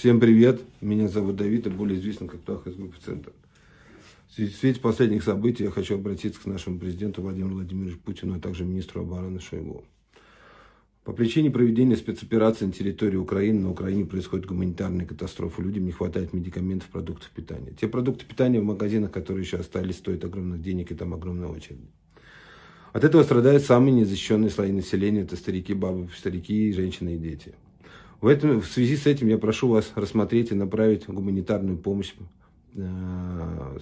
Всем привет, меня зовут Давид, и более известен как Тах из группы «Центр». В свете последних событий я хочу обратиться к нашему президенту Владимиру Владимировичу Путину, а также министру обороны Шойгу. По причине проведения спецоперации на территории Украины на Украине происходит гуманитарная катастрофа. Людям не хватает медикаментов, продуктов питания. Те продукты питания в магазинах, которые еще остались, стоят огромных денег, и там огромная очередь. От этого страдают самые незащищенные слои населения. Это старики, бабы, старики, женщины и дети. В, этом, в связи с этим я прошу вас рассмотреть и направить гуманитарную помощь э,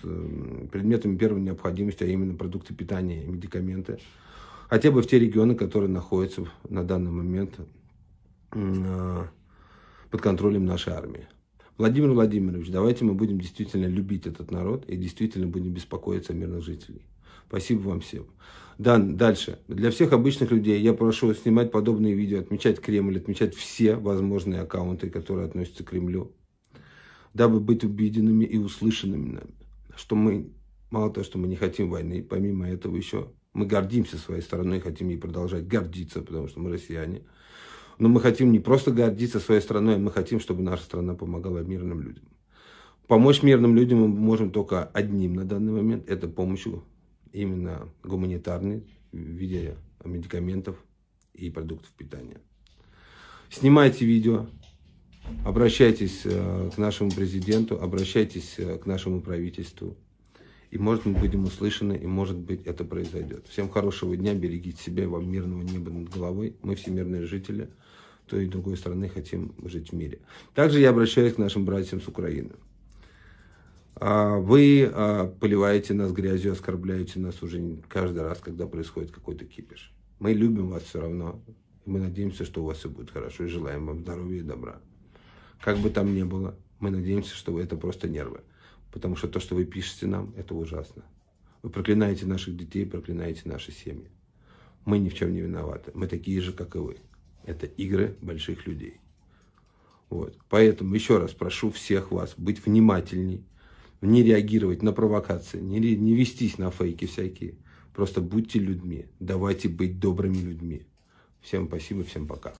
с предметами первой необходимости, а именно продукты питания и медикаменты, хотя бы в те регионы, которые находятся на данный момент э, под контролем нашей армии. Владимир Владимирович, давайте мы будем действительно любить этот народ и действительно будем беспокоиться о мирных жителях. Спасибо вам всем. Дан, дальше. Для всех обычных людей я прошу снимать подобные видео, отмечать Кремль, отмечать все возможные аккаунты, которые относятся к Кремлю, дабы быть убеденными и услышанными нами, что мы, мало того, что мы не хотим войны, помимо этого еще мы гордимся своей страной, хотим ей продолжать гордиться, потому что мы россияне. Но мы хотим не просто гордиться своей страной, мы хотим, чтобы наша страна помогала мирным людям. Помочь мирным людям мы можем только одним на данный момент, это помощью именно гуманитарный в виде медикаментов и продуктов питания. Снимайте видео, обращайтесь э, к нашему президенту, обращайтесь э, к нашему правительству. И, может, мы будем услышаны, и, может быть, это произойдет. Всем хорошего дня, берегите себя, вам мирного неба над головой. Мы всемирные жители той и другой страны хотим жить в мире. Также я обращаюсь к нашим братьям с Украины. А вы а, поливаете нас грязью, оскорбляете нас уже каждый раз, когда происходит какой-то кипиш. Мы любим вас все равно. Мы надеемся, что у вас все будет хорошо и желаем вам здоровья и добра. Как бы там ни было, мы надеемся, что это просто нервы. Потому что то, что вы пишете нам, это ужасно. Вы проклинаете наших детей, проклинаете наши семьи. Мы ни в чем не виноваты. Мы такие же, как и вы. Это игры больших людей. Вот. Поэтому еще раз прошу всех вас быть внимательней не реагировать на провокации, не, не вестись на фейки всякие. Просто будьте людьми, давайте быть добрыми людьми. Всем спасибо, всем пока.